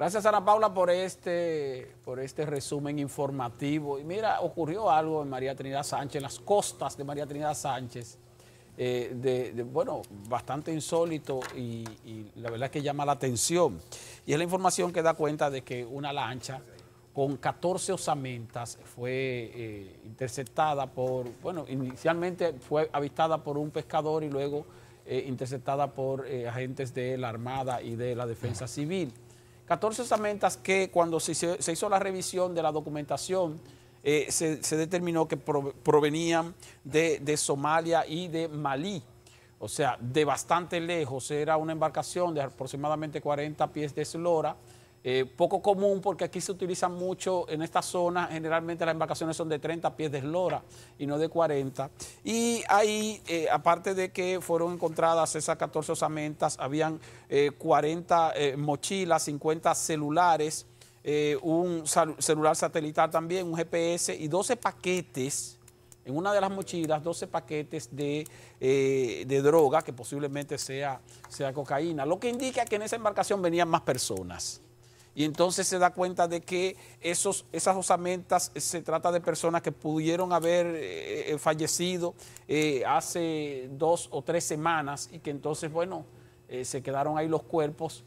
Gracias Ana Paula por este, por este resumen informativo. Y mira, ocurrió algo en María Trinidad Sánchez, en las costas de María Trinidad Sánchez, eh, de, bueno, bastante insólito y, la verdad es que llama la atención. Y es la información que da cuenta de que una lancha con 14 osamentas fue eh, interceptada por, bueno, inicialmente fue avistada por un pescador y luego eh, interceptada por agentes de la Armada y de la Defensa Civil. 14 osamentas que cuando se, hizo la revisión de la documentación, eh, se, determinó que provenían de, de, Somalia y de Malí. O sea, de bastante lejos. Era una embarcación de aproximadamente 40 pies de eslora eh, poco común porque aquí se utiliza mucho en esta zona, generalmente las embarcaciones son de 30 pies de eslora y no de 40. Y ahí, eh, aparte de que fueron encontradas esas 14 osamentas, habían 40 eh, mochilas, 50 celulares, un celular satelital también, un GPS y 12 paquetes. En una de las mochilas, 12 paquetes de, droga que posiblemente sea, sea cocaína, lo que indica que en esa embarcación venían más personas y entonces se da cuenta de que esos, esas osamentas eh, se trata de personas que pudieron haber eh, eh, fallecido hace dos o tres semanas y que entonces, bueno, se quedaron ahí los cuerpos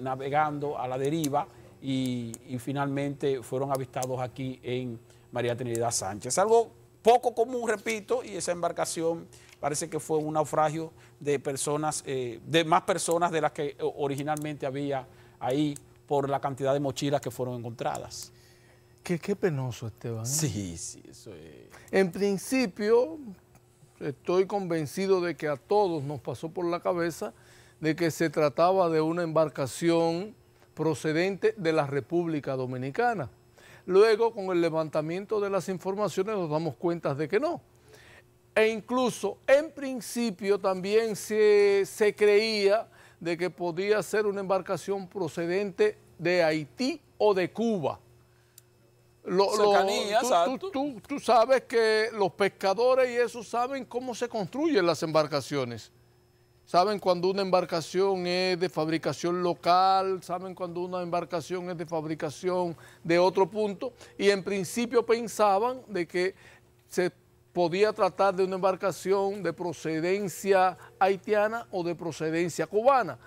navegando a la deriva y, y, finalmente fueron avistados aquí en María Trinidad Sánchez. Algo poco común, repito, y esa embarcación parece que fue un naufragio de personas, de más personas de las que originalmente había ahí por la cantidad de mochilas que fueron encontradas. Qué, qué penoso, Esteban. ¿eh? Sí, sí, eso es. En principio, estoy convencido de que a todos nos pasó por la cabeza de que se trataba de una embarcación procedente de la República Dominicana. Luego, con el levantamiento de las informaciones, nos damos cuenta de que no. E incluso, en principio, también se, se creía de que podía ser una embarcación procedente de Haití o de Cuba. tú, sabes que los pescadores y eso saben cómo se construyen las embarcaciones. Saben cuando una embarcación es de fabricación local, saben cuando una embarcación es de fabricación de otro punto. Y en principio pensaban de que se podía tratar de una embarcación de procedencia haitiana o de procedencia cubana,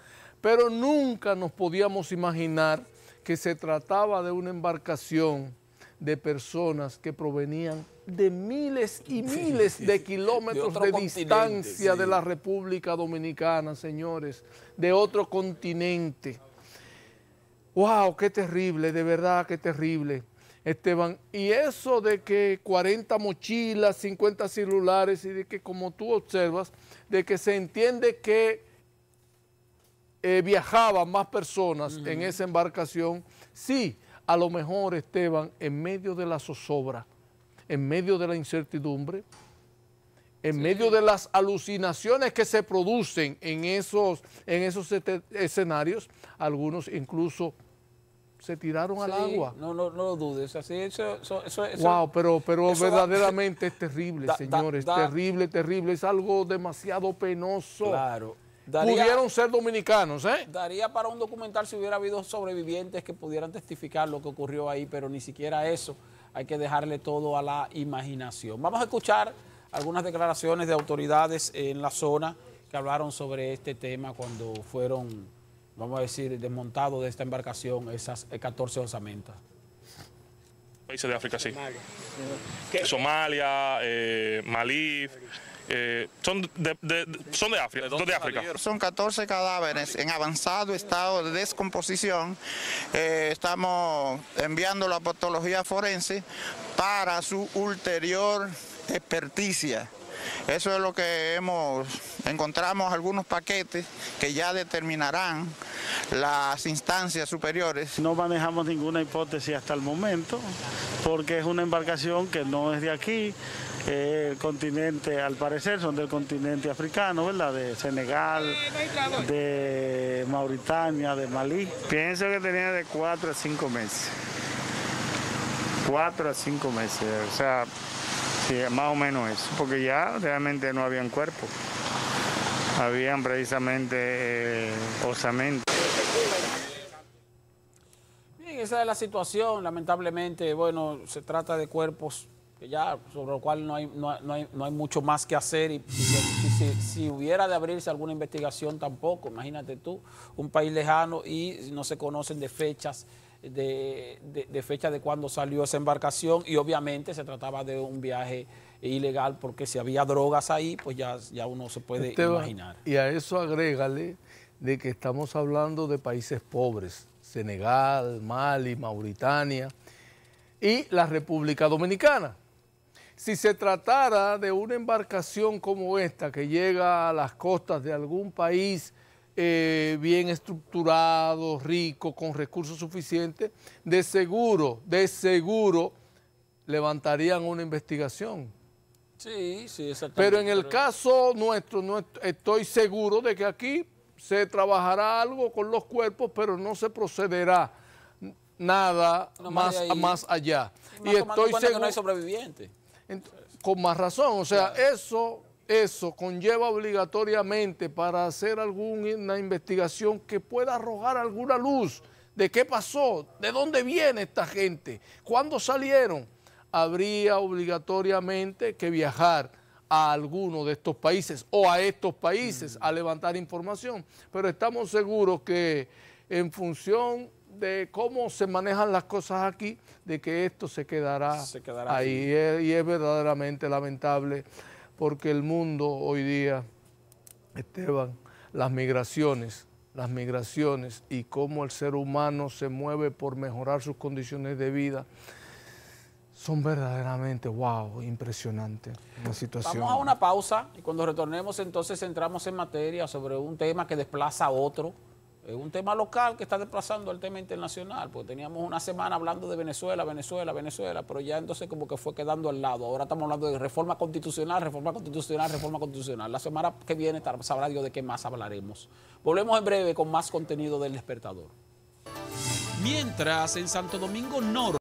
pero nunca nos podíamos imaginar que se trataba de una embarcación de personas que provenían de miles y miles de kilómetros de, distancia de la República Dominicana, señores, de otro continente. ¡Wow! ¡Qué terrible! De verdad, qué terrible. Esteban, y eso de que 40 mochilas, 50 celulares, y de que como tú observas, de que se entiende que eh, viajaban más personas en esa embarcación, sí, a lo mejor Esteban, en medio de la zozobra, en medio de la incertidumbre, en medio de las alucinaciones que se producen en esos, en esos escenarios, algunos incluso se tiraron al agua. No, no, no lo dudes. Así, wow, pero, pero verdaderamente es terrible, señores. terrible, terrible. Es algo demasiado penoso. Claro. pudieron ser dominicanos, ¿eh? Daría para un documental si hubiera habido sobrevivientes que pudieran testificar lo que ocurrió ahí, pero ni siquiera eso. Hay que dejarle todo a la imaginación. Vamos a escuchar algunas declaraciones de autoridades en la zona que hablaron sobre este tema cuando fueron vamos a decir, desmontado de esta embarcación esas 14 eh, osamentas. Países de África, sí. Somalia, eh, Malí. Eh, son, de, son África, son 14 cadáveres en avanzado estado de descomposición. estamos enviando la patología forense para su ulterior experticia. Eso es lo que hemos, encontramos algunos paquetes que ya determinarán las instancias superiores. No manejamos ninguna hipótesis hasta el momento, porque es una embarcación que no es de aquí, eh, continente, al parecer, son del continente africano, ¿verdad? De Senegal, de Mauritania, de Malí. Pienso que tenía de cuatro a cinco meses. cuatro a cinco meses, o sea, más o menos eso, porque ya realmente no habían cuerpo habían precisamente eh, Bien, esa es la situación, lamentablemente, bueno, se trata de cuerpos que ya sobre los cuales no hay, no, mucho más que hacer y, si, hubiera de abrirse alguna investigación tampoco, imagínate tú, un país lejano y no se conocen de fechas, de, fecha de cuando salió esa embarcación y obviamente se trataba de un viaje ilegal porque si había drogas ahí, pues ya, ya uno se puede imaginar. Y a eso agrégale de que estamos hablando de países pobres, Senegal, Mali, Mauritania y la República Dominicana. Si se tratara de una embarcación como esta que llega a las costas de algún país eh, bien estructurado, rico, con recursos suficientes, de seguro, de seguro levantarían una investigación. Sí, sí, exactamente. Pero en el caso nuestro estoy seguro de que aquí se trabajará algo con los cuerpos, pero no se procederá nada más, más, allá. y estoy seguro que no hay sobrevivientes. Con más razón, o sea, eso, eso conlleva obligatoriamente para hacer alguna investigación que pueda arrojar alguna luz de qué pasó, de dónde viene esta gente, cuándo salieron, habría obligatoriamente que viajar a alguno de estos países o a estos países a levantar información. Pero estamos seguros que en función de cómo se manejan las cosas aquí, de que esto se quedará, ahí. y es, verdaderamente lamentable porque el mundo hoy día, Esteban, las migraciones, las migraciones y cómo el ser humano se mueve por mejorar sus condiciones de vida, son verdaderamente, wow, impresionante la situación. Vamos a una pausa y cuando retornemos entonces entramos en materia sobre un tema que desplaza a otro, un tema local que está desplazando al tema internacional, porque teníamos una semana hablando de Venezuela, Venezuela, Venezuela, pero ya entonces como que fue quedando al lado. Ahora estamos hablando de reforma constitucional, reforma constitucional, reforma constitucional. La semana que viene sabrá Dios de qué más hablaremos. Volvemos en breve con más contenido del despertador. Mientras en Santo Domingo Norte...